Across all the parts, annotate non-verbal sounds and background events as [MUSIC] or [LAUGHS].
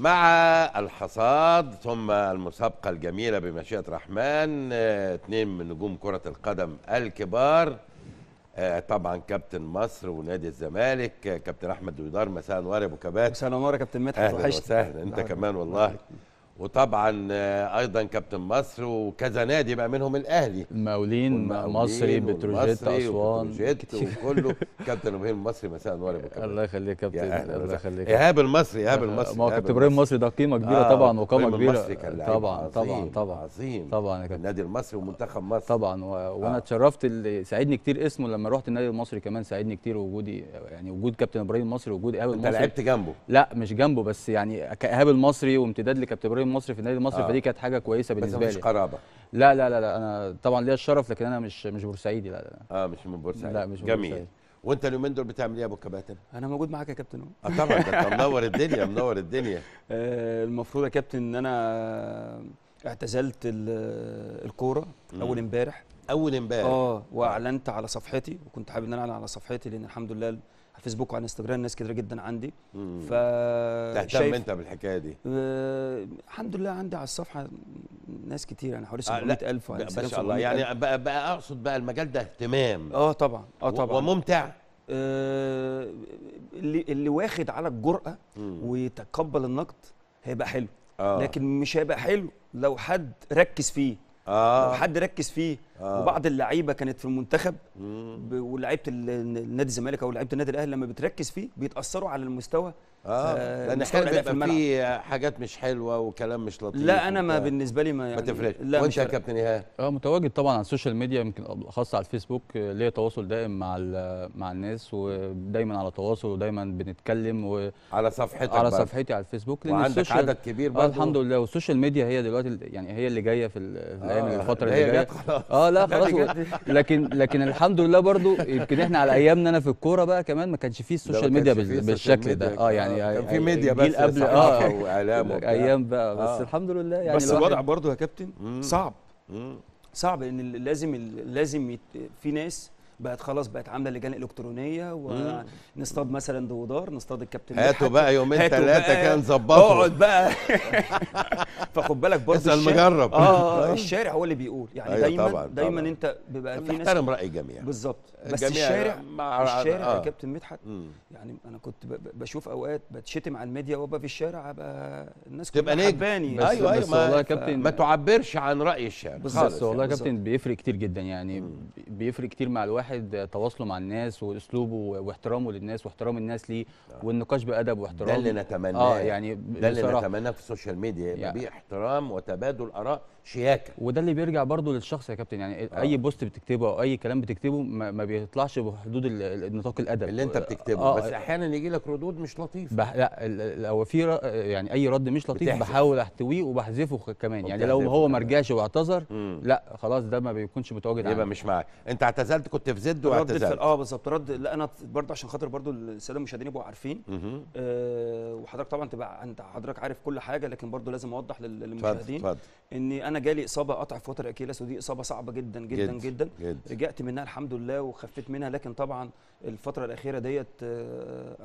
مع الحصاد ثم المسابقة الجميلة بمشيئة الرحمن اثنين آه، من نجوم كرة القدم الكبار آه، طبعا كابتن مصر ونادي الزمالك آه، كابتن احمد دويدار مساء انوار يا ابو كبات مساء انوار يا كابتن مدحت وحشتني اهلا وسهلا انت كمان والله وطبعا آه، ايضا كابتن مصر وكذا نادي بقى منهم الاهلي المقاولين مصري بتروجيت اسوان وكله [LAUGHS] كابتن ابراهيم المصري مساء النور يا كابتن الله يخليك يا كابتن الله يخليك ايهاب المصري ايهاب المصري آه، ما هو كابتن ابراهيم المصري ده قيمه كبيره آه طبعا وقامه كبيره طبعا طبعا طبعا عظيم طبعا يا كابتن النادي المصري ومنتخب مصر طبعا آه. وانا اتشرفت اللي ساعدني كتير اسمه لما رحت النادي المصري كمان ساعدني كتير وجودي يعني وجود كابتن ابراهيم المصري وجود ايهاب المصري انت لعبت جنبه لا مش جنبه بس يعني ايهاب المصري وامتداد لكابتن ابراهيم المصري في النادي المصري آه. فدي كانت حاجه كويسه بالنسبه لي بس مش قرابه لا لا لا لا انا طبعا ليا الشرف لكن انا مش مش بورسعيدي لا لا اه مش من بورسعيد لا مش جميل بورسعيد. وانت اليومين دول بتعمل ايه يا ابو الكباتن؟ انا موجود معاك يا كابتن اه طبعا انت منور الدنيا منور الدنيا [LAUGHS] آه، المفروض يا كابتن ان انا اعتزلت الكوره اول امبارح اول امبارح اه واعلنت على صفحتي وكنت حابب ان انا اعلن على صفحتي لان الحمد لله على فيسبوك وعلى انستغرام ناس كتير جدا عندي ف تهتم انت بالحكايه دي آه الحمد لله عندي على الصفحه ناس كتير يعني حوالي 700000 آه، ما شاء الله يعني بقى, بقى اقصد بقى المجال ده اهتمام اه طبعا اه طبعا وممتع آه اللي اللي واخد على الجرأه ويتقبل النقد هيبقى حلو آه. لكن مش هيبقى حلو لو حد ركز فيه آه. حد ركز فيه آه. وبعض اللعيبه كانت في المنتخب ولعيبه نادي الزمالك او لعيبه النادي الاهلي لما بتركز فيه بيتاثروا على المستوى آه،, اه لان احنا بيبقى في حاجات مش حلوه وكلام مش لطيف لا انا ما بالنسبه لي ما يعني ما تفرقش لا وانت يا كابتن ايهاب اه متواجد طبعا على السوشيال ميديا يمكن خاصه على الفيسبوك ليا تواصل دائم مع مع الناس ودايما على تواصل ودايما بنتكلم و على صفحتك على صفحتي على الفيسبوك لان وعندك عدد كبير برضه آه الحمد لله والسوشيال ميديا هي دلوقتي يعني هي اللي جايه في, في الايام آه الفتره اللي جايه اه لا خلاص لكن لكن الحمد لله برضه يمكن احنا على ايامنا انا في الكوره بقى كمان ما كانش فيه السوشيال ميديا بالشكل ده اه يعني يعني كان في ميديا بس قبل اه واعلام ايام بقى بس آه. الحمد لله يعني بس الوضع برضه يا كابتن صعب صعب ان لازم لازم في ناس بقت خلاص بقت عامله لجان الكترونيه ونصطاد مثلا دودار نصطاد الكابتن هاتوا بقى يومين ثلاثه كان ظبطوا اقعد بقى [LAUGHS] فخد بالك برضه اسال مجرب آه،, آه،, اه الشارع هو اللي بيقول يعني أيوة دايما طبعًا دايما طبعًا. انت بيبقى في ناس بتحترم راي الجميع بالظبط بس الشارع مع الشارع آه. يا كابتن مدحت يعني انا كنت بشوف اوقات بتشتم على الميديا وابقى في الشارع ابقى الناس تبقى حباني أيوة،, ايوه بس والله يا كابتن ما تعبرش عن راي الشارع بالظبط والله يا كابتن بيفرق كتير جدا يعني بيفرق كتير مع الواحد واحد تواصله مع الناس واسلوبه واحترامه للناس واحترام الناس ليه آه. والنقاش بادب واحترام ده اللي نتمناه آه يعني ده اللي نتمناه في السوشيال ميديا يبقى يعني. احترام وتبادل اراء شياكه وده اللي بيرجع برضو للشخص يا كابتن يعني آه. اي بوست بتكتبه او اي كلام بتكتبه ما, ما بيطلعش بحدود النطاق الادبي اللي انت آه، بتكتبه آه. بس احيانا يجي لك ردود مش لطيفه بح... لا لو في ر... يعني اي رد مش لطيف بتحزف. بحاول احتويه وبحذفه كمان يعني لو هو ما رجعش واعتذر لا خلاص ده ما بيكونش متواجد يبقى مش معاك انت اعتزلت كنت في زد واعتزلت اه بالظبط رد لا انا برضه عشان خاطر برضه الساده المشاهدين يبقوا عارفين آه وحضرتك طبعا تبقى انت حضرتك عارف كل حاجه لكن برضه لازم اوضح للمشاهدين ان انا انا جالي اصابه قطع في وتر اكيلس ودي اصابه صعبه جدا جدا جد جدا جد رجعت منها الحمد لله وخفيت منها لكن طبعا الفتره الاخيره ديت آه،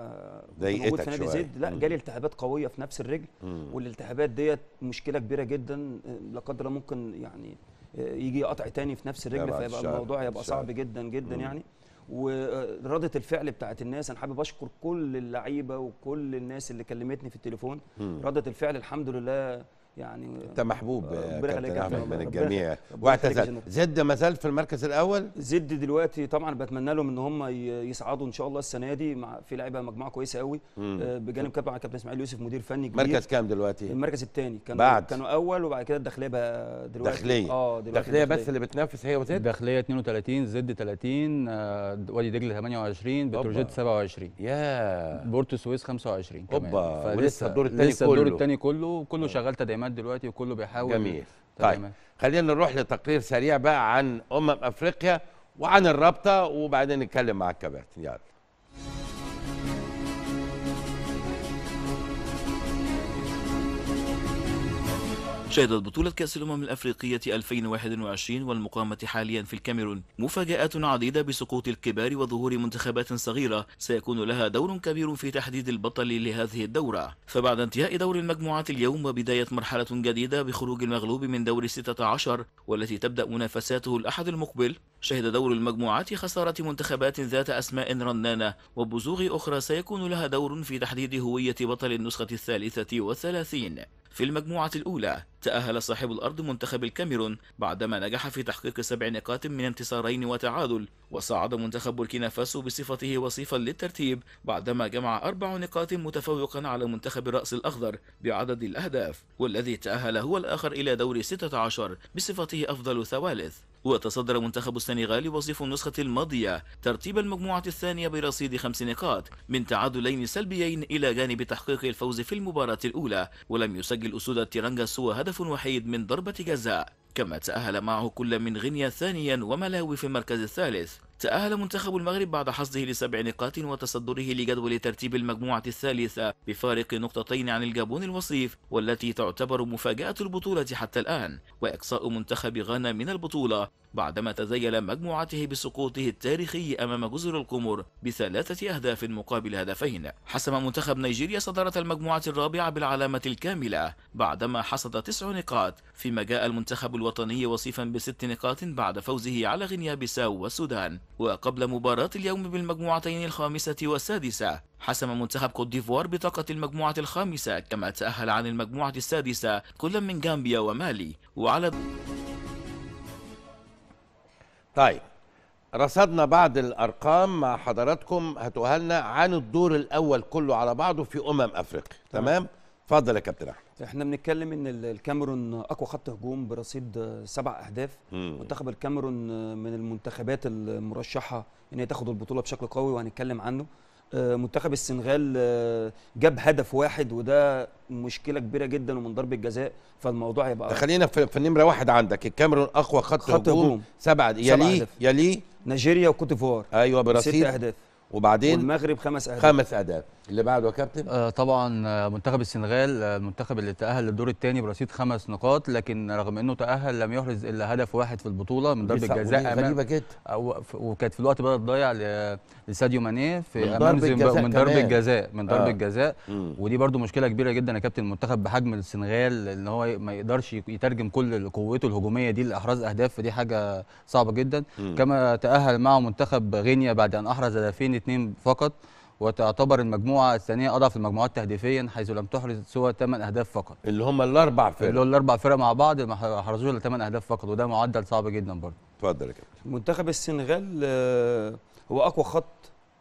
آه، موجود في نادي زد لا جالي التهابات قويه في نفس الرجل والالتهابات ديت مشكله كبيره جدا لا قدر ممكن يعني آه، يجي قطع تاني في نفس الرجل فيبقى الموضوع يبقى صعب جدا جدا مم. يعني ورده الفعل بتاعت الناس انا حابب اشكر كل اللعيبه وكل الناس اللي كلمتني في التليفون رده الفعل الحمد لله يعني انت محبوب آه، يا كابتن احمد من الجميع واعتزل زد ما زال في المركز الاول زد دلوقتي طبعا بتمنى لهم ان هم يصعدوا ان شاء الله السنه دي مع في لعيبه مجموعه كويسه قوي آه، بجانب كابتن كابتن اسماعيل يوسف مدير فني كبير مركز كام دلوقتي المركز الثاني كانوا بعد. كانوا اول وبعد كده الداخليه بقى دلوقتي داخليه اه دلوقتي الداخليه بس اللي بتنافس هي وزد الداخليه 32 زد 30 آه وادي دجله 28 بتروجيت 27 يا بورتو السويس 25 كمان اوبا ولسه الدور الثاني كله الدور الثاني كله كله آه. شغال تدعيمات التزامات دلوقتي وكله بيحاول جميل طيب خلينا نروح لتقرير سريع بقى عن امم افريقيا وعن الرابطه وبعدين نتكلم مع الكباتن يلا شهدت بطولة كأس الأمم الأفريقية 2021 والمقامة حاليا في الكاميرون مفاجآت عديدة بسقوط الكبار وظهور منتخبات صغيرة سيكون لها دور كبير في تحديد البطل لهذه الدورة فبعد انتهاء دور المجموعات اليوم وبداية مرحلة جديدة بخروج المغلوب من دور 16 والتي تبدأ منافساته الأحد المقبل شهد دور المجموعات خسارة منتخبات ذات أسماء رنانة وبزوغ أخرى سيكون لها دور في تحديد هوية بطل النسخة الثالثة والثلاثين في المجموعة الأولى تأهل صاحب الأرض منتخب الكاميرون بعدما نجح في تحقيق سبع نقاط من انتصارين وتعادل وصعد منتخب بوركينا فاسو بصفته وصيفا للترتيب بعدما جمع أربع نقاط متفوقا على منتخب الرأس الأخضر بعدد الأهداف والذي تأهل هو الآخر إلى دور 16 بصفته أفضل ثوالث وتصدر منتخب السنغال وصيف النسخة الماضية ترتيب المجموعة الثانية برصيد خمس نقاط من تعادلين سلبيين إلى جانب تحقيق الفوز في المباراة الأولى ولم يسجل أسود التيرانجا سوى هدف وحيد من ضربة جزاء كما تأهل معه كل من غينيا ثانيا وملاوي في المركز الثالث تأهل منتخب المغرب بعد حصده لسبع نقاط وتصدره لجدول ترتيب المجموعة الثالثة بفارق نقطتين عن الجابون الوصيف والتي تعتبر مفاجأة البطولة حتى الآن وإقصاء منتخب غانا من البطولة بعدما تزيل مجموعته بسقوطه التاريخي أمام جزر القمر بثلاثة أهداف مقابل هدفين حسم منتخب نيجيريا صدارة المجموعة الرابعة بالعلامة الكاملة بعدما حصد تسع نقاط فيما جاء المنتخب الوطني وصيفا بست نقاط بعد فوزه على غينيا بيساو والسودان وقبل مباراة اليوم بالمجموعتين الخامسة والسادسة حسم منتخب كوت ديفوار بطاقة المجموعة الخامسة كما تأهل عن المجموعة السادسة كل من جامبيا ومالي وعلى طيب رصدنا بعض الارقام مع حضراتكم لنا عن الدور الاول كله على بعضه في امم افريقيا تمام اتفضل يا كابتن احمد احنا بنتكلم ان الكاميرون اقوى خط هجوم برصيد سبع اهداف مم. منتخب الكاميرون من المنتخبات المرشحه ان هي تاخد البطوله بشكل قوي وهنتكلم عنه منتخب السنغال آه، جاب هدف واحد وده مشكله كبيره جدا ومن ضربه جزاء فالموضوع هيبقى خلينا في, النمره واحد عندك الكاميرون اقوى خط, خط هجوم سبعه يليه يليه نيجيريا وكوت ديفوار ايوه برصيد ست اهداف وبعدين والمغرب خمس اهداف خمس اهداف اللي بعده يا كابتن آه طبعا آه، منتخب السنغال آه، المنتخب اللي تاهل للدور الثاني برصيد خمس نقاط لكن رغم انه تاهل لم يحرز الا هدف واحد في البطوله من ضربه جزاء غريبه جدا آه، وكانت في الوقت بدات تضيع لساديو ماني في امام زيمبابوي من ضربه جزاء من ضربه آه. جزاء ودي برده مشكله كبيره جدا يا كابتن المنتخب بحجم السنغال ان هو ما يقدرش يترجم كل قوته الهجوميه دي لاحراز اهداف فدي حاجه صعبه جدا م. كما تاهل معه منتخب غينيا بعد ان احرز هدفين اثنين فقط وتعتبر المجموعه الثانيه اضعف المجموعات تهديفيا حيث لم تحرز سوى 8 اهداف فقط اللي هم الاربع فرق اللي هم الاربع فرق مع بعض ما حرزوش الا 8 اهداف فقط وده معدل صعب جدا برضه اتفضل يا كابتن منتخب السنغال آه، هو اقوى خط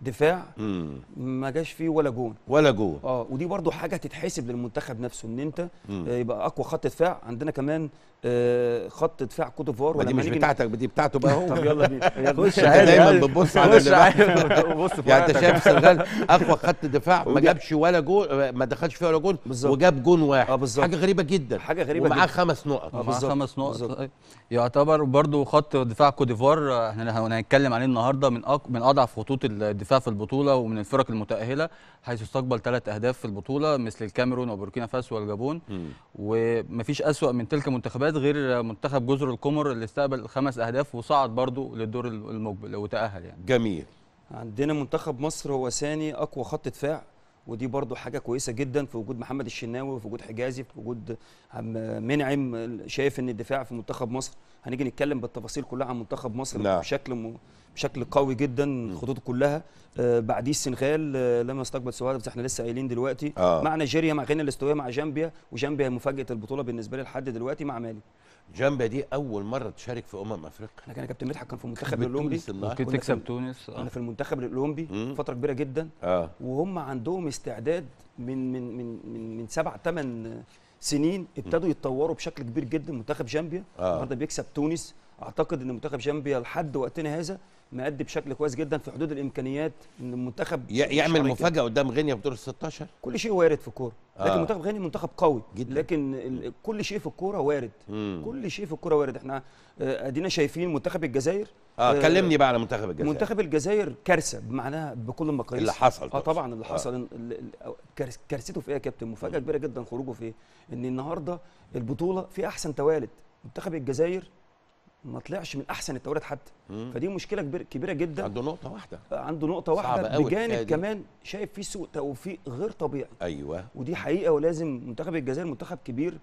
دفاع مم. ما جاش فيه ولا جون ولا جون اه ودي برضو حاجه تتحسب للمنتخب نفسه ان انت مم. يبقى اقوى خط دفاع عندنا كمان آه، خط دفاع كوت ديفوار ودي دي مش بتاعتك دي بتاعته بقى هو طب يلا بينا [LAUGHS] خش دايما بتبص على بص يعني انت شايف السنغال اقوى خط دفاع ما جابش ولا جول ما دخلش فيه ولا جول وجاب جون واحد آه، حاجه غريبه جدا حاجه غريبه ومعاه خمس نقط اه معاه خمس نقط يعتبر برضه خط دفاع كوت ديفوار احنا هنتكلم عليه النهارده من من اضعف خطوط الدفاع في البطوله ومن الفرق المتاهله حيث استقبل ثلاث اهداف في البطوله مثل الكاميرون وبوركينا فاسو والجابون ومفيش اسوأ من تلك المنتخبات عدد غير منتخب جزر القمر اللي استقبل خمس اهداف وصعد برضه للدور المقبل وتاهل يعني جميل عندنا منتخب مصر هو ثاني اقوى خط دفاع ودي برضو حاجه كويسه جدا في وجود محمد الشناوي وفي وجود حجازي في وجود منعم شايف ان الدفاع في منتخب مصر هنيجي نتكلم بالتفاصيل كلها عن منتخب مصر لا. نعم. بشكل م... بشكل قوي جدا خطوط كلها آه بعديه السنغال آه لم يستقبل سواد بس احنا لسه قايلين دلوقتي آه. مع نيجيريا مع غينيا الاستوائيه مع جامبيا وجامبيا مفاجاه البطوله بالنسبه لي لحد دلوقتي مع مالي جامبا دي اول مره تشارك في امم افريقيا انا كان كابتن مدحت كان في المنتخب الاولمبي ممكن تكسب تونس انا آه. في المنتخب الاولمبي فتره كبيره جدا آه. وهم عندهم استعداد من من من من, من سبع ثمان سنين ابتدوا يتطوروا بشكل كبير جدا منتخب جامبيا آه. النهارده آه. بيكسب تونس اعتقد ان منتخب جامبيا لحد وقتنا هذا مأدي بشكل كويس جدا في حدود الامكانيات ان المنتخب يعمل يعني. مفاجاه قدام غينيا في دور ال 16 كل شيء وارد في الكوره لكن آه. منتخب غينيا منتخب قوي جداً. لكن كل شيء في الكوره وارد مم. كل شيء في الكوره وارد احنا آه، ادينا شايفين منتخب الجزائر آه،, اه كلمني بقى على منتخب الجزائر منتخب الجزائر كارثه بمعنى بكل المقاييس اللي حصل اه طبعا اللي آه. حصل آه. كارثته في ايه يا كابتن مفاجاه كبيره جدا خروجه في ايه ان النهارده البطوله في احسن توالد منتخب الجزائر ما طلعش من احسن التوريد حتى مم. فدي مشكله كبير كبيره جدا عنده نقطه واحده عنده نقطه واحده بجانب كمان شايف فيه سوء توفيق غير طبيعي ايوه ودي حقيقه ولازم منتخب الجزائر منتخب كبير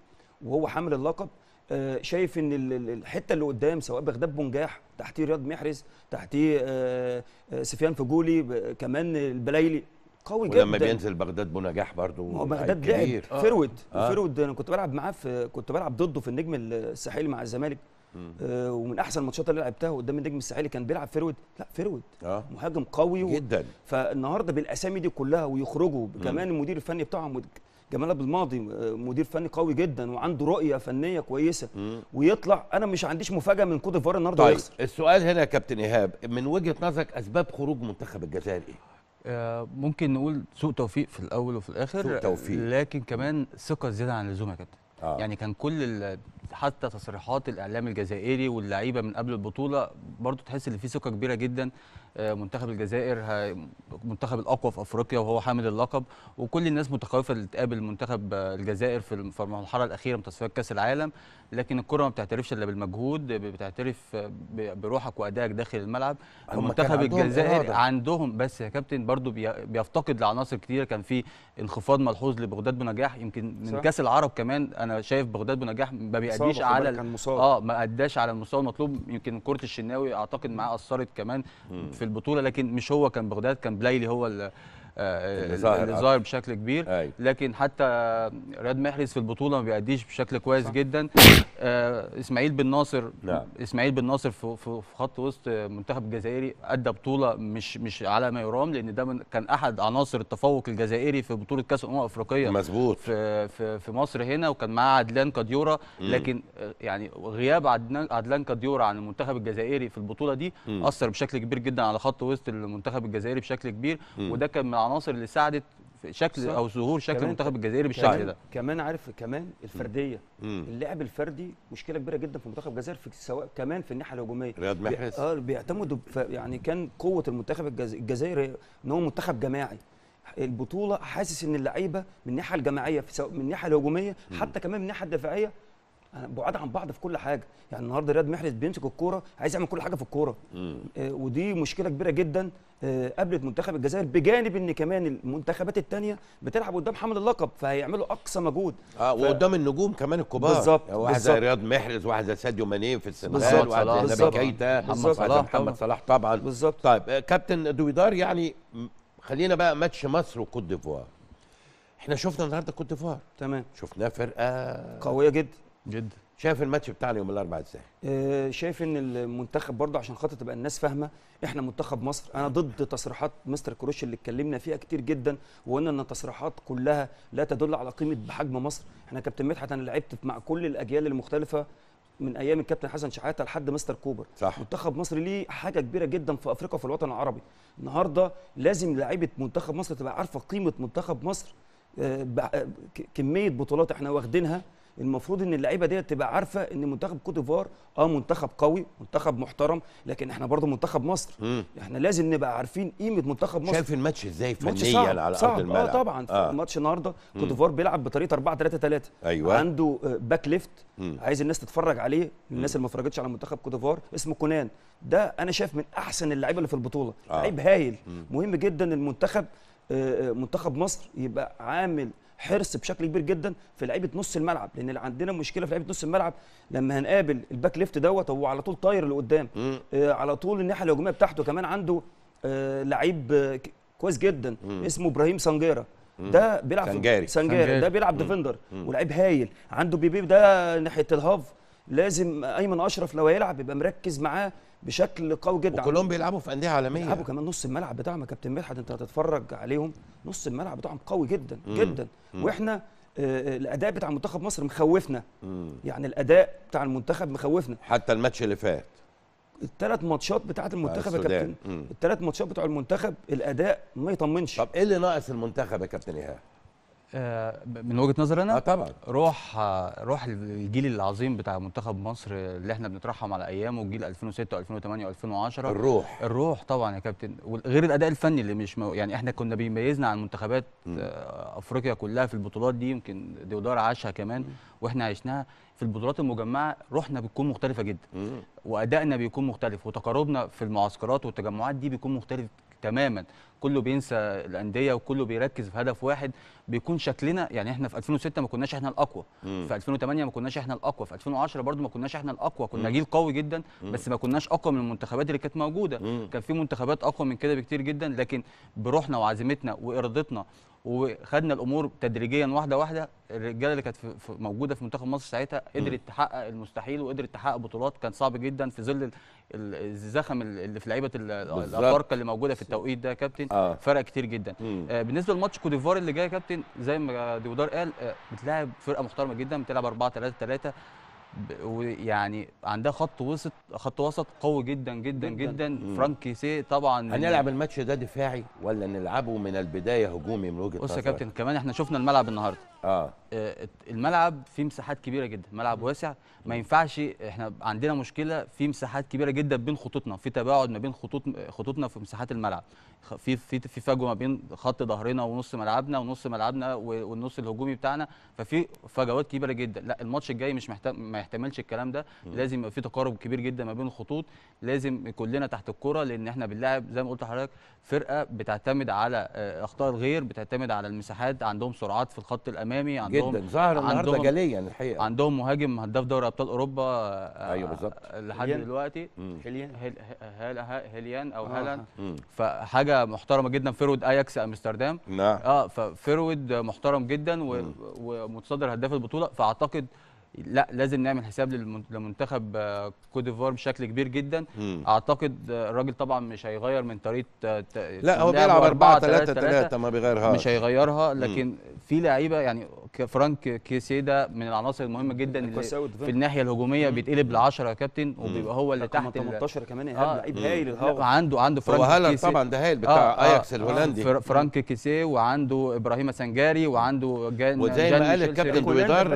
وهو حامل اللقب آه شايف ان الحته اللي قدام سواء بغداد بنجاح تحتيه رياض محرز تحتيه آه, آه، سفيان فجولي كمان البلايلي قوي جدا ولما بينزل بغداد بنجاح برضه هو بغداد لعب فرود آه. فرود انا كنت بلعب معاه في كنت بلعب ضده في النجم الساحلي مع الزمالك آه، ومن احسن الماتشات اللي لعبتها قدام النجم الساحلي كان بيلعب فيرود لا فيرود آه. مهاجم قوي و... جدا فالنهارده بالاسامي دي كلها ويخرجوا كمان المدير الفني بتاعهم جمال عبد الماضي آه، مدير فني قوي جدا وعنده رؤيه فنيه كويسه مم. ويطلع انا مش عنديش مفاجاه من كوت ديفوار النهارده طيب ويخسر. السؤال هنا يا كابتن ايهاب من وجهه نظرك اسباب خروج منتخب الجزائر ايه؟ آه، ممكن نقول سوء توفيق في الاول وفي الاخر سوء توفيق لكن كمان ثقه زياده عن اللزوم يا كابتن آه. يعني كان كل حتى تصريحات الاعلام الجزائري واللعيبه من قبل البطوله برضو تحس ان في ثقه كبيره جدا آه، منتخب الجزائر منتخب الاقوى في افريقيا وهو حامل اللقب وكل الناس متخوفه اللي تقابل منتخب الجزائر في المرحله الاخيره من تصفيات كاس العالم لكن الكره ما بتعترفش الا بالمجهود بتعترف بروحك وادائك داخل الملعب منتخب الجزائر إرادة. عندهم بس يا كابتن برضو بيفتقد لعناصر كتير كان في انخفاض ملحوظ لبغداد بنجاح يمكن من صح. كاس العرب كمان انا شايف بغداد بنجاح ما بيأديش على اه ما اداش على المستوى المطلوب يمكن كره الشناوي اعتقد معاه اثرت كمان في البطوله لكن مش هو كان بغداد كان بلايلي هو آه، اللي ظاهر بشكل كبير أي. لكن حتى رياض محرز في البطوله ما بيأديش بشكل كويس صح. جدا آه، اسماعيل بن ناصر نعم. اسماعيل بن ناصر في, خط وسط منتخب الجزائري ادى بطوله مش مش على ما يرام لان ده كان احد عناصر التفوق الجزائري في بطوله كاس الامم الافريقيه مظبوط في, في في مصر هنا وكان معاه عدلان كاديورا لكن آه، يعني غياب عدلان كاديورا عن المنتخب الجزائري في البطوله دي م. اثر بشكل كبير جدا على خط وسط المنتخب الجزائري بشكل كبير م. وده كان العناصر اللي ساعدت في شكل صح. او ظهور شكل المنتخب الجزائري بالشكل ده كمان عارف كمان الفرديه مم. اللعب الفردي مشكله كبيره جدا في منتخب الجزائر في سواء كمان في الناحيه الهجوميه رياض محرز اه بيعتمدوا يعني كان قوه المنتخب الجزائري ان هو منتخب جماعي البطوله حاسس ان اللعيبه من الناحيه الجماعيه في سواء من الناحيه الهجوميه حتى كمان من الناحيه الدفاعيه بعاد عن بعض في كل حاجه يعني النهارده رياض محرز بيمسك الكوره عايز يعمل كل حاجه في الكوره آه ودي مشكله كبيره جدا آه قابلت منتخب الجزائر بجانب ان كمان المنتخبات الثانيه بتلعب قدام حامل اللقب فهيعملوا اقصى مجهود اه ف... وقدام النجوم كمان الكبار بالظبط يعني واحد زي رياض محرز واحد زي ساديو ماني في السنغال واحد زي نبي كيتا محمد صلاح محمد صلاح طبعا بالظبط طيب آه كابتن دويدار يعني خلينا بقى ماتش مصر وكوت ديفوار احنا شفنا النهارده كوت ديفوار تمام شفناه فرقه قويه جدا جدا شايف الماتش بتاعنا يوم الاربعاء ازاي؟ آه شايف ان المنتخب برضه عشان خاطر تبقى الناس فاهمه احنا منتخب مصر انا ضد تصريحات مستر كروش اللي اتكلمنا فيها كتير جدا وقلنا ان التصريحات كلها لا تدل على قيمه بحجم مصر احنا كابتن مدحت انا لعبت مع كل الاجيال المختلفه من ايام الكابتن حسن شحاته لحد مستر كوبر صح. منتخب مصر ليه حاجه كبيره جدا في افريقيا وفي الوطن العربي النهارده لازم لعيبه منتخب مصر تبقى عارفه قيمه منتخب مصر آه، آه، كميه بطولات احنا واخدينها المفروض ان اللعيبه ديت تبقى عارفه ان منتخب كوت ديفوار اه منتخب قوي منتخب محترم لكن احنا برضه منتخب مصر م. احنا لازم نبقى عارفين قيمه منتخب مصر شايف الماتش ازاي فنيا على ارض صعب. آه الملعب اه طبعا آه. ماتش النهارده كوت ديفوار بيلعب بطريقه 4 3 3 ايوه عنده باك ليفت م. عايز الناس تتفرج عليه الناس اللي ما اتفرجتش على منتخب كوت ديفوار اسمه كونان ده انا شايف من احسن اللعيبه اللي في البطوله آه. لعيب هايل م. مهم جدا المنتخب آه، آه، منتخب مصر يبقى عامل حرص بشكل كبير جدا في لعيبه نص الملعب لان عندنا مشكله في لعيبه نص الملعب لما هنقابل الباك ليفت دوت هو على طول طاير لقدام آه على طول الناحيه الهجوميه بتاعته كمان عنده آه لعيب كويس جدا مم. اسمه ابراهيم سانجيرا ده بيلعب سنجاري سنجاري ده بيلعب ديفندر ولعيب هايل عنده بيبي ده ناحيه الهاف لازم ايمن اشرف لو هيلعب يبقى مركز معاه بشكل قوي جدا وكلهم بيلعبوا في انديه عالميه بيلعبوا كمان نص الملعب بتاعهم يا كابتن مدحت انت هتتفرج عليهم نص الملعب بتاعهم قوي جدا مم. جدا مم. واحنا آه، آه، الاداء بتاع منتخب مصر مخوفنا مم. يعني الاداء بتاع المنتخب مخوفنا حتى الماتش اللي فات الثلاث ماتشات بتاعه المنتخب يا كابتن الثلاث ماتشات بتوع المنتخب الاداء ما يطمنش طب ايه اللي ناقص المنتخب يا كابتن ايهاب آه، من وجهه نظري انا اه طبعا روح روح الجيل العظيم بتاع منتخب مصر اللي احنا بنترحم على ايامه جيل 2006 و2008 و2010 الروح الروح طبعا يا كابتن وغير الاداء الفني اللي مش مو... يعني احنا كنا بيميزنا عن منتخبات م. آه، افريقيا كلها في البطولات دي يمكن ديودار عاشها كمان م. واحنا عشناها في البطولات المجمعه روحنا بتكون مختلفه جدا م. وادائنا بيكون مختلف وتقاربنا في المعسكرات والتجمعات دي بيكون مختلف تماما كله بينسى الانديه وكله بيركز في هدف واحد بيكون شكلنا يعني احنا في 2006 ما كناش احنا الاقوى مم. في 2008 ما كناش احنا الاقوى في 2010 برضو ما كناش احنا الاقوى كنا مم. جيل قوي جدا مم. بس ما كناش اقوى من المنتخبات اللي كانت موجوده مم. كان في منتخبات اقوى من كده بكتير جدا لكن بروحنا وعزيمتنا وارادتنا وخدنا الامور تدريجيا واحده واحده الرجاله اللي كانت موجوده في منتخب مصر ساعتها قدرت تحقق المستحيل وقدرت تحقق بطولات كان صعب جدا في ظل الزخم اللي في لعيبه الافارقه اللي موجوده في التوقيت ده يا كابتن آه. فرق كتير جدا آه بالنسبه لماتش كوديفوار اللي جاي يا كابتن زي ما ديودار قال آه بتلاعب فرقه محترمه جدا بتلعب 4 3 3 ويعني عندها خط وسط خط وسط قوي جدا جدا جدا, جداً. فرانكي سي طبعا هنلعب الماتش ده دفاعي ولا نلعبه من البدايه هجومي من وجهه نظرك بص يا كابتن كمان احنا شفنا الملعب النهارده آه. اه الملعب فيه مساحات كبيره جدا ملعب واسع ما ينفعش احنا عندنا مشكله في مساحات كبيره جدا بين خطوطنا في تباعد ما بين خطوط خطوطنا في مساحات الملعب في في في فجوه ما بين خط ظهرنا ونص ملعبنا ونص ملعبنا والنص الهجومي بتاعنا ففي فجوات كبيره جدا لا الماتش الجاي مش ما يحتملش الكلام ده لازم يبقى في تقارب كبير جدا ما بين الخطوط لازم كلنا تحت الكره لان احنا بنلاعب زي ما قلت لحضرتك فرقه بتعتمد على آه، اخطاء الغير بتعتمد على المساحات عندهم سرعات في الخط الامامي امامي عندهم جدا ظهر النهارده جليا الحقيقه عندهم مهاجم هداف دوري ابطال اوروبا آه، ايوه بالظبط لحد دلوقتي هيليان هيليان او آه. هالاند فحاجه محترمه جدا فيرود اياكس امستردام نعم اه ففيرود محترم جدا ومتصدر هداف البطوله فاعتقد لا لازم نعمل حساب لمنتخب آه، كوت ديفوار بشكل كبير جدا مم. اعتقد الراجل طبعا مش هيغير من طريقه آه، لا هو بيلعب 4 3 3 ما بيغيرها مش هيغيرها لكن مم. في لعيبه يعني فرانك كيسيدا من العناصر المهمه جدا اللي في الناحيه الهجوميه مم. بيتقلب ل 10 يا كابتن وبيبقى هو اللي تحت 18 كمان ايهاب آه، لعيب هايل الهوا عنده عنده فرانك هو طبعا ده هايل بتاع آه اياكس الهولندي آه فرانك كيسيه وعنده ابراهيم سنجاري وعنده جان وزي ما قال الكابتن دويدار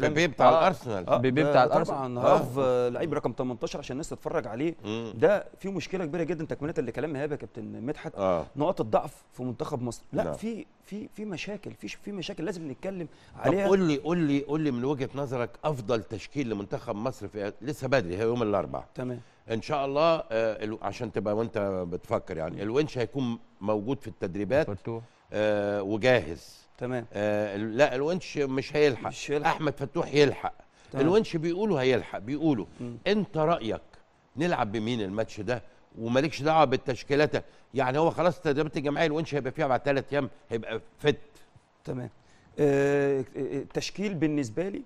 بيبي بتاع ارسنال آه. بيبي بتاع الارسنال طبعا هاف آه. لعيب رقم 18 عشان الناس تتفرج عليه مم. ده في مشكله كبيره جدا تكمله اللي كلام ايهاب يا كابتن مدحت آه. ضعف الضعف في منتخب مصر لا, نعم. في في في مشاكل في في مشاكل لازم نتكلم عليها طب قول لي قول لي قول لي من وجهه نظرك افضل تشكيل لمنتخب مصر في لسه بدري هي يوم الاربعاء تمام ان شاء الله آه عشان تبقى وانت بتفكر يعني الونش هيكون موجود في التدريبات آه وجاهز تمام آه لا الونش مش هيلحق, مش هيلحق. احمد فتوح يلحق تمام. الونش بيقولوا هيلحق بيقولوا م. انت رايك نلعب بمين الماتش ده ومالكش دعوه بالتشكيلات يعني هو خلاص تدريبات الجماعيه الونش هيبقى فيها بعد ثلاث ايام هيبقى فت تمام آه, آه،, آه، التشكيل بالنسبه لي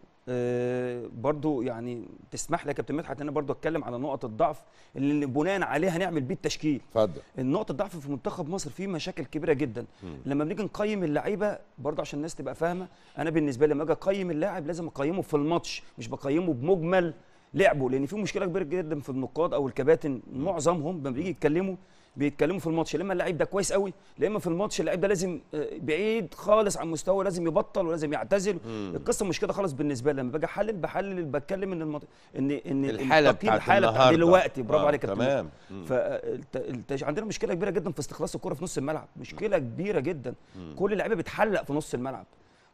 برضو يعني تسمح لي يا كابتن مدحت ان انا برضو اتكلم على نقط الضعف اللي بناء عليها نعمل بيه التشكيل اتفضل النقط الضعف في منتخب مصر فيه مشاكل كبيره جدا م. لما بنيجي نقيم اللعيبه برضو عشان الناس تبقى فاهمه انا بالنسبه لي لما اجي اقيم اللاعب لازم اقيمه في الماتش مش بقيمه بمجمل لعبه لان في مشكله كبيره جدا في النقاد او الكباتن معظمهم لما بيجي يتكلموا بيتكلموا في الماتش لما اما اللعيب ده كويس قوي لما اما في الماتش اللعيب ده لازم آه، بعيد خالص عن مستواه لازم يبطل ولازم يعتزل مم. القصه مش كده خالص بالنسبه لي لما باجي احلل بحلل بتكلم ان المط... ان ان الحاله بتاعت الحاله دلوقتي برافو آه، عليك يا تمام فالت... عندنا مشكله كبيره جدا في استخلاص الكره في نص الملعب مشكله كبيره جدا مم. كل اللعيبه بتحلق في نص الملعب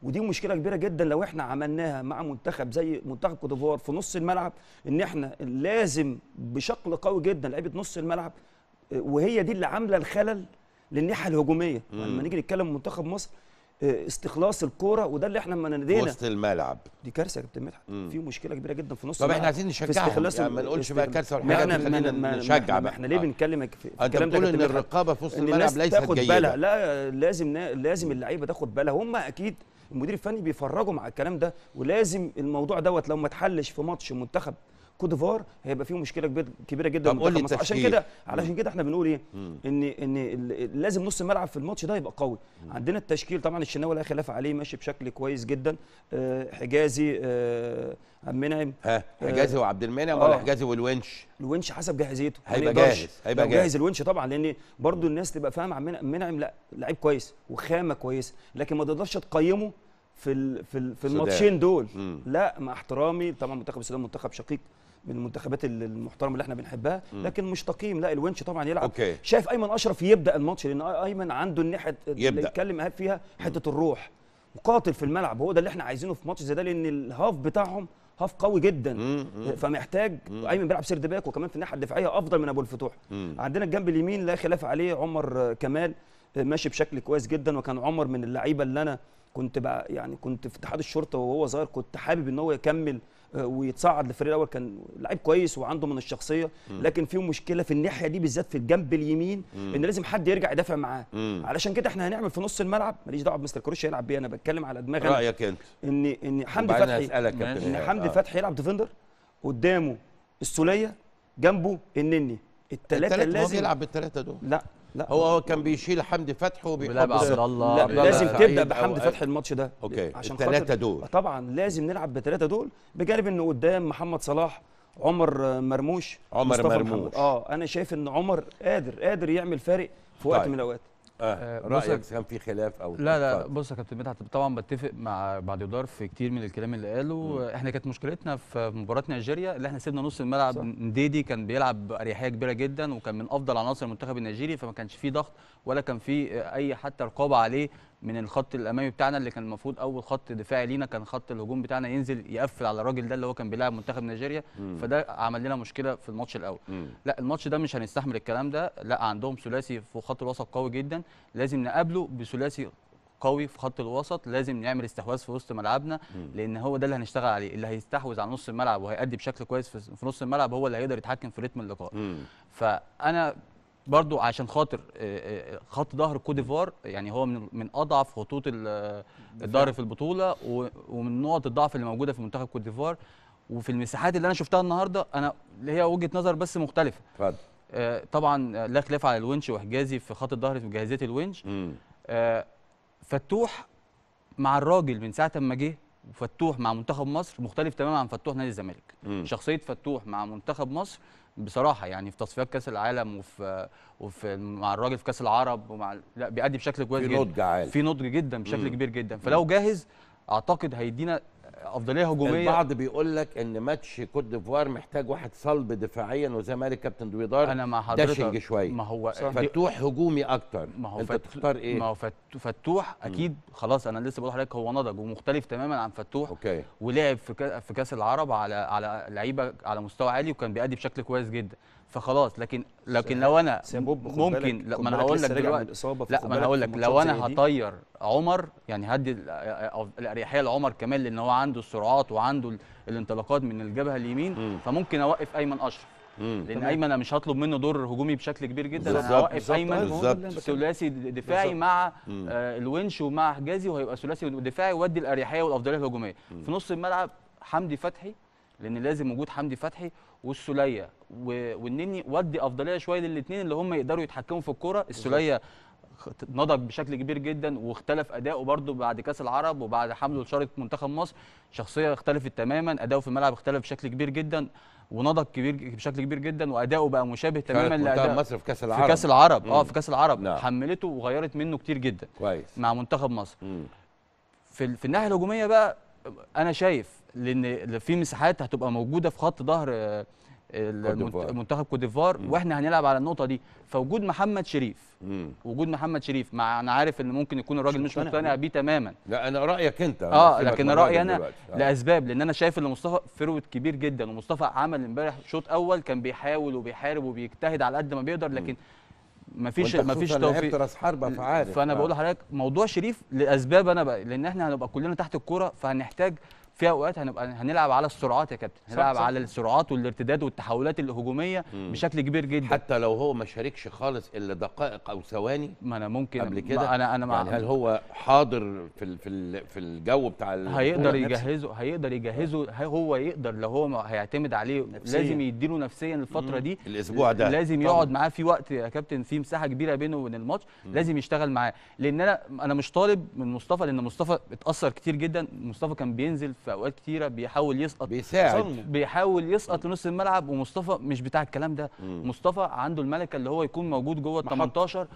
ودي مشكله كبيره جدا لو احنا عملناها مع منتخب زي منتخب كوت ديفوار في نص الملعب ان احنا لازم بشكل قوي جدا لعيبه نص الملعب وهي دي اللي عامله الخلل للناحيه الهجوميه لما نيجي نتكلم منتخب مصر آه، استخلاص الكوره وده اللي احنا لما نادينا وسط الملعب دي كارثه يا كابتن مدحت في مشكله كبيره جدا في نص طب احنا عايزين نشجع يعني ما نقولش بقى كارثه ولا حاجه خلينا نشجع بقى احنا ليه آه. بنتكلم في الكلام ده ان الرقابه في وسط الملعب ليست تاخد جيده بالها لا لازم لازم اللعيبه تاخد بالها هم اكيد المدير الفني بيفرجوا مع الكلام ده ولازم الموضوع دوت لو ما اتحلش في ماتش منتخب كوت ديفوار هيبقى فيه مشكله كبيره جدا طب عشان كده علشان كده احنا بنقول ايه ان ان لازم نص الملعب في الماتش ده يبقى قوي مم. عندنا التشكيل طبعا الشناوي لا خلاف عليه ماشي بشكل كويس جدا أه حجازي أه عبد المنعم ها آه، حجازي وعبد المنعم ولا آه. حجازي والونش الونش حسب جاهزيته هيبقى جاهز هيبقى جاهز. جاهز الونش طبعا لان برضو الناس تبقى فاهمه عبد المنعم لا لعيب كويس وخامه كويسه لكن ما تقدرش تقيمه في في في الماتشين دول مم. لا مع احترامي طبعا منتخب السودان منتخب شقيق من المنتخبات المحترمه اللي احنا بنحبها لكن مش تقييم لا الونش طبعا يلعب أوكي. شايف ايمن اشرف يبدا الماتش لان ايمن عنده الناحيه اللي يتكلم ايهاب فيها حته الروح وقاتل في الملعب هو ده اللي احنا عايزينه في ماتش زي ده لان الهاف بتاعهم هاف قوي جدا مم. فمحتاج ايمن بيلعب سيرد باك وكمان في الناحيه الدفاعيه افضل من ابو الفتوح مم. عندنا الجنب اليمين لا خلاف عليه عمر كمال ماشي بشكل كويس جدا وكان عمر من اللعيبه اللي انا كنت بقى يعني كنت في اتحاد الشرطه وهو صغير كنت حابب ان هو يكمل آه، ويتصعد للفريق الاول كان لعيب كويس وعنده من الشخصيه لكن فيه مشكله في الناحيه دي بالذات في الجنب اليمين ان لازم حد يرجع يدافع معاه علشان كده احنا هنعمل في نص الملعب ماليش دعوه بمستر كروش هيلعب بيه انا بتكلم على دماغي رايك انت ان ان حمدي فتحي ان إيه؟ حمدي آه. فتحي يلعب ديفندر قدامه السوليه جنبه النني الثلاثه لازم يلعب بالثلاثه دول لا لا هو هو كان بيشيل حمدي فتحي وبيلعب عبد الله لا لازم تبدا بحمدي فتحي الماتش ده اوكي عشان الثلاثه دول طبعا لازم نلعب بالثلاثه دول بجانب ان قدام محمد صلاح عمر مرموش عمر مرموش محمد. اه انا شايف ان عمر قادر قادر يعمل فارق في وقت طيب. من الاوقات آه, آه، رايك كان في خلاف او لا لا بص يا كابتن مدحت طبعا بتفق مع بعد يدار في كتير من الكلام اللي قاله مم. احنا كانت مشكلتنا في مباراه نيجيريا اللي احنا سيبنا نص الملعب نديدي كان بيلعب باريحيه كبيره جدا وكان من افضل عناصر المنتخب النيجيري فما كانش في ضغط ولا كان في اي حتى رقابه عليه من الخط الامامي بتاعنا اللي كان المفروض اول خط دفاعي لينا كان خط الهجوم بتاعنا ينزل يقفل على الراجل ده اللي هو كان بيلعب منتخب نيجيريا فده عمل لنا مشكله في الماتش الاول مم. لا الماتش ده مش هنستحمل الكلام ده لا عندهم ثلاثي في خط الوسط قوي جدا لازم نقابله بثلاثي قوي في خط الوسط لازم نعمل استحواذ في وسط ملعبنا لان هو ده اللي هنشتغل عليه اللي هيستحوذ على نص الملعب وهيأدي بشكل كويس في نص الملعب هو اللي هيقدر يتحكم في رتم اللقاء فانا برضو عشان خاطر آه، آه، آه، خط ظهر كوديفار يعني هو من من اضعف خطوط الظهر في البطوله ومن نقط الضعف اللي موجوده في منتخب كوديفار وفي المساحات اللي انا شفتها النهارده انا اللي هي وجهه نظر بس مختلفه فعلا. طبعا لا خلاف على الونش وحجازي في خط الظهر في جاهزيه الونش فتوح مع الراجل من ساعه ما جه وفتوح مع منتخب مصر مختلف تماما عن فتوح نادي الزمالك شخصيه فتوح مع منتخب مصر بصراحه يعني في تصفيات كاس العالم وفي وفي مع الراجل في كاس العرب ومع لا بيأدي بشكل كويس جدا في نضج عالي في نضج جدا بشكل مم. كبير جدا فلو جاهز اعتقد هيدينا افضليه هجوميه البعض بيقول لك ان ماتش كوت ديفوار محتاج واحد صلب دفاعيا وزي ما قال الكابتن دويدار انا مع حضرتك شويه ما هو فتوح هجومي اكتر ما هو انت تختار ايه ما هو فتوح اكيد خلاص انا لسه بقول لحضرتك هو نضج ومختلف تماما عن فتوح أوكي. ولعب في كاس العرب على على لعيبه على مستوى عالي وكان بيأدي بشكل كويس جدا فخلاص لكن لكن لو انا ممكن لا ما انا هقول لك دلوقتي لا ما انا هقول لك لو انا هطير عمر يعني هدي الاريحيه لعمر كمال لان هو عنده السرعات وعنده الانطلاقات من الجبهه اليمين مم. فممكن اوقف ايمن اشرف لان طبعا. ايمن انا مش هطلب منه دور هجومي بشكل كبير جدا انا هوقف ايمن ثلاثي دفاعي مع آه الونش ومع حجازي وهيبقى ثلاثي دفاعي وادي الاريحيه والافضليه الهجوميه في نص الملعب حمدي فتحي لان لازم وجود حمدي فتحي والسوليه والنني ودي افضليه شويه للاثنين اللي هم يقدروا يتحكموا في الكوره السوليه نضج بشكل كبير جدا واختلف اداؤه برده بعد كاس العرب وبعد حمله لشاره منتخب مصر شخصيه اختلفت تماما اداؤه في الملعب اختلف بشكل كبير جدا ونضج كبير بشكل كبير جدا واداؤه بقى مشابه تماما لاداء مصر في كاس العرب في كاس العرب اه في كاس العرب نعم. حملته وغيرت منه كتير جدا كويس مع منتخب مصر مم. في, في الناحيه الهجوميه بقى انا شايف لان في مساحات هتبقى موجوده في خط ظهر آه، منتخب ديفوار واحنا هنلعب على النقطه دي فوجود محمد شريف مم. وجود محمد شريف مع انا عارف ان ممكن يكون الراجل مش مقتنع بيه تماما لا انا رايك انت اه لكن رايي انا آه. لاسباب لان انا شايف ان مصطفى فروت كبير جدا ومصطفى عمل امبارح شوط اول كان بيحاول وبيحارب وبيجتهد على قد ما بيقدر لكن ما فيش ما فيش توفيق راس حربه فعارف فانا بقول آه. لحضرتك موضوع شريف لاسباب انا بقى لان احنا هنبقى كلنا تحت الكوره فهنحتاج في اوقات هنبقى هنلعب على السرعات يا كابتن هنلعب صح صح. على السرعات والارتداد والتحولات الهجوميه مم. بشكل كبير جدا حتى لو هو ما شاركش خالص الا دقائق او ثواني ما انا ممكن قبل كده انا انا يعني هل هو حاضر في في في الجو بتاع هيقدر يجهزه هيقدر يجهزه هو يقدر لو هو هيعتمد عليه نفسية. لازم يديله نفسيا الفتره دي الاسبوع ده لازم يقعد معاه في وقت يا كابتن في مساحه كبيره بينه وبين الماتش لازم يشتغل معاه لان انا انا مش طالب من مصطفى لان مصطفى اتاثر كتير جدا مصطفى كان بينزل في في اوقات كتيره بيحاول يسقط بيساعد بيحاول يسقط لنص الملعب ومصطفى مش بتاع الكلام ده مم. مصطفى عنده الملكه اللي هو يكون موجود جوه ال 18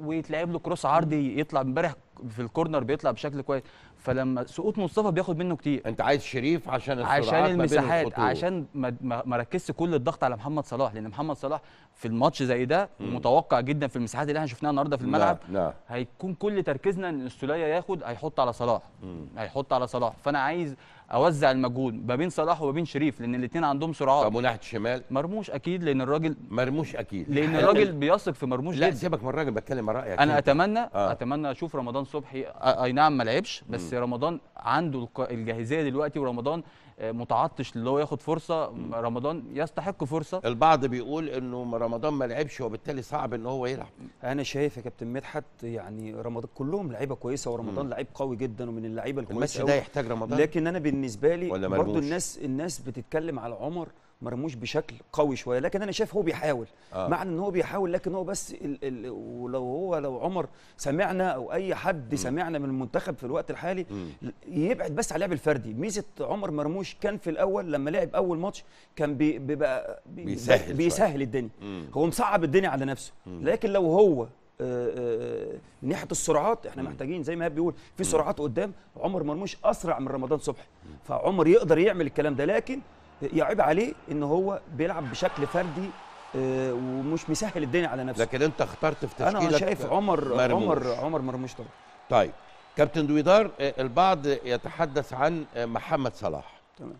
ويتلعب له كروس عرضي يطلع امبارح في الكورنر بيطلع بشكل كويس فلما سقوط مصطفى بياخد منه كتير انت عايز شريف عشان عشان المساحات عشان ما, ما ركزش كل الضغط على محمد صلاح لان محمد صلاح في الماتش زي ده مم. متوقع جدا في المساحات اللي احنا شفناها النهارده في الملعب لا. لا. هيكون كل تركيزنا ان السوليه ياخد هيحط على صلاح مم. هيحط على صلاح فانا عايز اوزع المجهود ما بين صلاح وما بين شريف لان الاثنين عندهم سرعات طب وناحيه الشمال مرموش اكيد لان الراجل مرموش اكيد لان الراجل بيثق في مرموش لا جدا. سيبك من الراجل بتكلم رايك انا اتمنى آه. اتمنى اشوف رمضان صبحي آه، آه، اي نعم ما لعبش بس م. رمضان عنده الجاهزيه دلوقتي ورمضان متعطش اللي هو ياخد فرصه رمضان يستحق فرصه البعض بيقول انه رمضان ما لعبش وبالتالي صعب ان هو يلعب انا شايف يا كابتن مدحت يعني رمضان كلهم لعيبه كويسه ورمضان لعيب قوي جدا ومن اللعيبه الكويسه الماتش ده يحتاج رمضان لكن انا بالنسبه لي برضه الناس الناس بتتكلم على عمر مرموش بشكل قوي شويه لكن انا شايف هو بيحاول آه. معنى ان هو بيحاول لكن هو بس الـ الـ ولو هو لو عمر سمعنا او اي حد م. سمعنا من المنتخب في الوقت الحالي م. يبعد بس على اللعب الفردي ميزه عمر مرموش كان في الاول لما لعب اول ماتش كان بي بيبقى بي بيسهل بيسهل الدنيا م. هو مصعب الدنيا على نفسه م. لكن لو هو من آه، آه، ناحيه السرعات احنا محتاجين زي ما هاب بيقول في سرعات قدام عمر مرموش اسرع من رمضان صبحي فعمر يقدر يعمل الكلام ده لكن يعيب عليه ان هو بيلعب بشكل فردي آه، ومش مسهل الدنيا على نفسه لكن انت اخترت في تشكيلك انا شايف آه، عمر مرموش. عمر عمر مرموش طبعا طيب كابتن دويدار آه، البعض يتحدث عن محمد صلاح تمام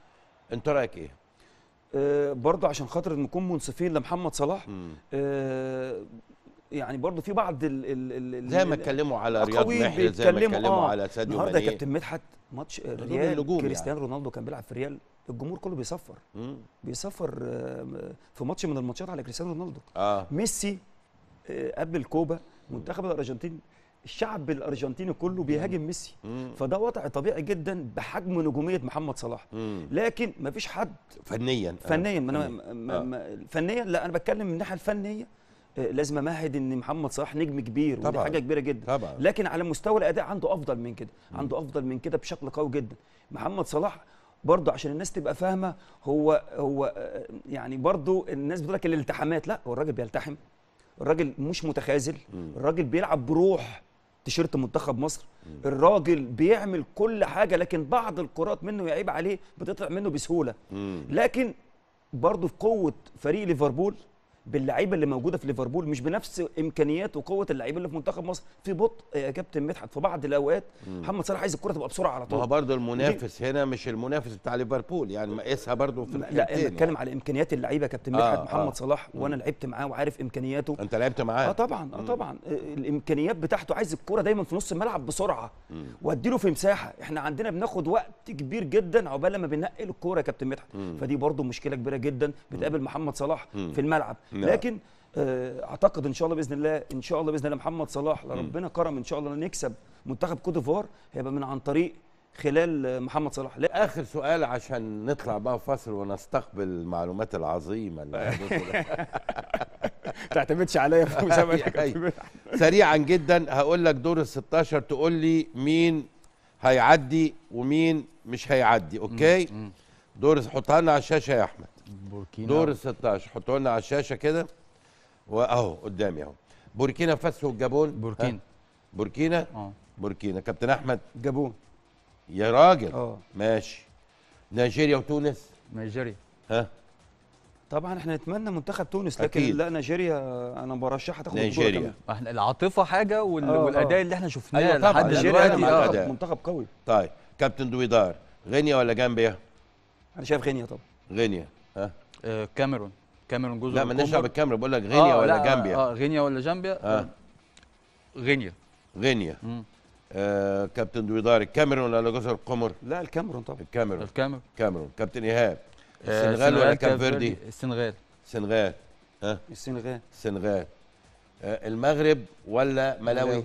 انت رايك ايه برضه عشان خاطر نكون منصفين لمحمد صلاح يعني برضه في بعض ال ال ال زي ما اتكلموا على رياض محرز زي ما اتكلموا آه على ساديو ماني النهارده كابتن مدحت ماتش الريال يعني. كريستيانو يعني. رونالدو كان بيلعب في ريال الجمهور كله بيصفر بيصفر آه، في ماتش من الماتشات على كريستيانو رونالدو آه. ميسي آه، قبل كوبا منتخب الارجنتين الشعب الارجنتيني كله بيهاجم ميسي فده وضع طبيعي جدا بحجم نجوميه محمد صلاح لكن مفيش حد فنيا فنيا آه. فنيا آه. فنيا لا انا بتكلم من الناحيه الفنيه لازم امهد ان محمد صلاح نجم كبير ودي حاجه كبيره جدا طبعا. لكن على مستوى الاداء عنده افضل من كده عنده افضل من كده بشكل قوي جدا محمد صلاح برضه عشان الناس تبقى فاهمه هو هو آه، يعني برضه الناس بتقول لك الالتحامات لا هو الراجل بيلتحم الراجل مش متخاذل الراجل بيلعب بروح تيشيرت منتخب مصر مم. الراجل بيعمل كل حاجه لكن بعض الكرات منه يعيب عليه بتطلع منه بسهوله مم. لكن برضه في قوه فريق ليفربول باللعيبه اللي موجوده في ليفربول مش بنفس امكانيات وقوه اللعيبه اللي في منتخب مصر في بطء يا كابتن مدحت في بعض الاوقات محمد صلاح عايز الكره تبقى بسرعه على طول ما هو برضه المنافس هنا مش المنافس بتاع ليفربول يعني مقاسها برضه في لا انا يعني. بتكلم على امكانيات اللعيبه يا كابتن مدحت آه محمد آه صلاح وانا لعبت معاه وعارف امكانياته انت لعبت معاه اه طبعا اه طبعا الامكانيات بتاعته عايز الكره دايما في نص الملعب بسرعه واديله في مساحه احنا عندنا بناخد وقت كبير جدا عقبال ما بننقل الكوره يا كابتن مدحت فدي برضه مشكله كبيره جدا بتقابل محمد صلاح في الملعب نعم. لكن آه، اعتقد ان شاء الله باذن الله ان شاء الله باذن الله محمد صلاح ربنا كرم ان شاء الله نكسب منتخب كوت ديفوار هيبقى من عن طريق خلال محمد صلاح لا. اخر سؤال عشان نطلع بقى فاصل ونستقبل المعلومات العظيمه اللي [LAUGHS] تعتمدش عليا [LAUGHS] أيوة، أيوة. سريعا جدا هقول لك دور ال 16 تقول لي مين هيعدي ومين مش هيعدي اوكي دور حطها لنا على الشاشه يا احمد بوركينا دور ال 16 حطوا لنا على الشاشه كده واهو قدامي اهو بوركينا فاسو والجابون بوركينا بوركينا اه بوركينا كابتن احمد جابون يا راجل اه ماشي نيجيريا وتونس نيجيريا ها طبعا احنا نتمنى منتخب تونس لكن أكيد. لا نيجيريا انا برشحها تاخد نيجيريا احنا العاطفه حاجه وال... آه،, آه والاداء اللي احنا شفناه أيوة لحد دلوقتي آه. منتخب قوي طيب كابتن دويدار غينيا ولا جامبيا؟ انا شايف غينيا طبعا غينيا ها آه، كاميرون كاميرون جزر لا ما نشرب الكاميرا بقول لك غينيا آه ولا آه، جامبيا اه غينيا ولا جامبيا آه. غينيا غينيا آه كابتن دويدار الكاميرون ولا جزر القمر لا الكاميرون طبعا الكاميرون الكاميرون كاميرون كابتن ايهاب آه السنغال ولا كاب فيردي السنغال السنغال ها السنغال السنغال آه المغرب ولا ملاوي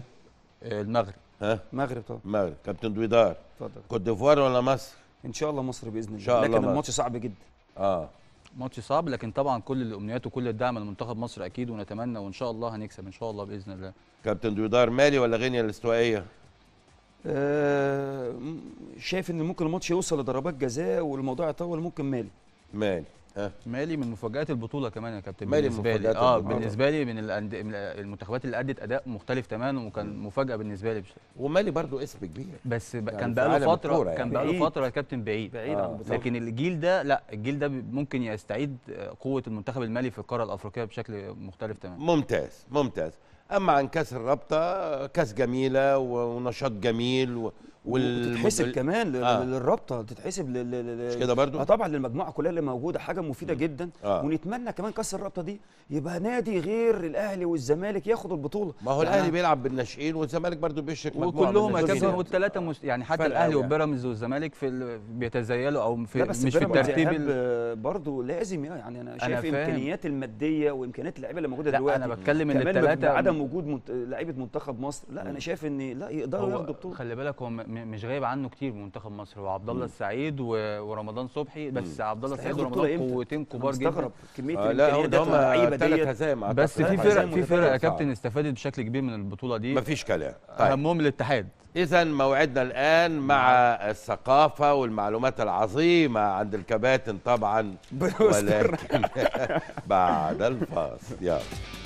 آه، المغرب ها المغرب طبعا المغرب كابتن دويدار اتفضل كوت ديفوار ولا مصر ان شاء الله مصر باذن الله لكن الماتش صعب جدا اه ماتش صعب لكن طبعا كل الامنيات وكل الدعم لمنتخب مصر اكيد ونتمنى وان شاء الله هنكسب ان شاء الله باذن الله كابتن دويدار مالي ولا غينيا الاستوائيه آه شايف ان ممكن الماتش يوصل لضربات جزاء والموضوع يطول ممكن مالي مالي مالي من مفاجات البطوله كمان يا كابتن مالي بالنسبه لي اه بالنسبه لي من, المنتخبات اللي ادت اداء مختلف تماما وكان مفاجاه بالنسبه لي بش... ومالي برضه اسم كبير بس ب... يعني كان بقاله فتره يعني. كان بقاله فتره يا كابتن بعيد بعيد آه. لكن الجيل ده لا الجيل ده ممكن يستعيد آه، قوه المنتخب المالي في القاره الافريقيه بشكل مختلف تماما ممتاز ممتاز اما عن كاس الرابطه آه، كاس جميله ونشاط جميل و... وتتحسب وال... كمان آه. للرابطه تتحسب ل... ل... مش كده برضو آه طبعا للمجموعه كلها اللي موجوده حاجه مفيده م. جدا آه. ونتمنى كمان كاس الرابطه دي يبقى نادي غير الاهلي والزمالك ياخد البطوله ما هو يعني الاهلي بيلعب بالناشئين والزمالك برضو بيشرك مجموعه وكلهم اساسا والثلاثه مش يعني حتى الاهلي يعني. وبيراميدز والزمالك في ال... بيتزايلوا او في بس مش في الترتيب ال... برضو لازم يعني انا شايف الامكانيات الماديه وامكانيات اللعيبه اللي موجوده دلوقتي انا بتكلم ان الثلاثه عدم وجود لعيبه منتخب مصر لا انا شايف ان لا يقدروا ياخدوا بطوله خلي بالك هو مش غايب عنه كتير منتخب مصر وعبد عبد الله السعيد ورمضان صبحي بس عبد الله السعيد ورمضان قوتين كبار جدا كميه آه لا آه، هزايم بس في فرق في فرق يا كابتن استفادت بشكل كبير من البطوله دي مفيش كلام طيب. الاتحاد اذا موعدنا الان مع نعم. الثقافه والمعلومات العظيمه عند الكباتن طبعا [LAUGHS] ولكن [LAUGHS] بعد الفاصل يلا